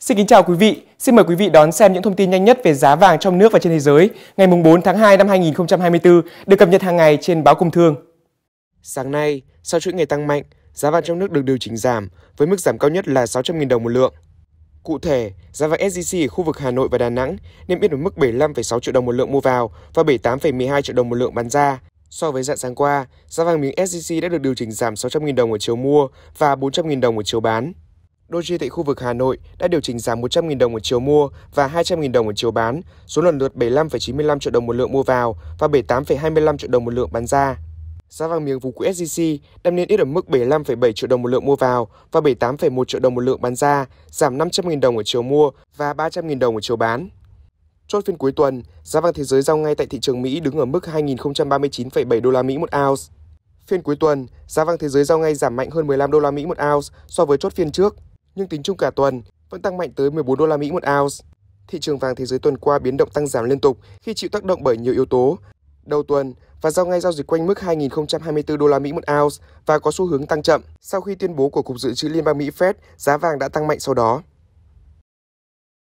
Xin kính chào quý vị, xin mời quý vị đón xem những thông tin nhanh nhất về giá vàng trong nước và trên thế giới ngày 4 tháng 2 năm 2024 được cập nhật hàng ngày trên báo Công Thương. Sáng nay, sau chuỗi ngày tăng mạnh, giá vàng trong nước được điều chỉnh giảm với mức giảm cao nhất là 600.000 đồng một lượng. Cụ thể, giá vàng SJC ở khu vực Hà Nội và Đà Nẵng niêm yết ở mức 75,6 triệu đồng một lượng mua vào và 78,12 triệu đồng một lượng bán ra. So với dạng sáng qua, giá vàng miếng SJC đã được điều chỉnh giảm 600.000 đồng ở chiều mua và 400.000 đồng ở chiều bán. Doji tại khu vực Hà Nội đã điều chỉnh giảm 100.000 đồng một chiều mua và 200.000 đồng một chiều bán, số lần lượt 75,95 triệu đồng một lượng mua vào và 78,25 triệu đồng một lượng bán ra. Giá vàng miếng vùng quỹ SJC đang niêm ít ở mức 75,7 triệu đồng một lượng mua vào và 78,1 triệu đồng một lượng bán ra, giảm 500.000 đồng ở chiều mua và 300.000 đồng ở chiều bán. Chốt phiên cuối tuần, giá vàng thế giới giao ngay tại thị trường Mỹ đứng ở mức 2039,7 đô la Mỹ một ounce. Phiên cuối tuần, giá vàng thế giới giao ngay giảm mạnh hơn 15 đô la Mỹ một ounce so với chốt phiên trước nhưng tính chung cả tuần vẫn tăng mạnh tới 14 đô la Mỹ một ounce. Thị trường vàng thế giới tuần qua biến động tăng giảm liên tục khi chịu tác động bởi nhiều yếu tố. Đầu tuần, và giao ngay giao dịch quanh mức 2024 đô la Mỹ một ounce và có xu hướng tăng chậm sau khi tuyên bố của Cục Dự trữ Liên bang Mỹ Fed giá vàng đã tăng mạnh sau đó.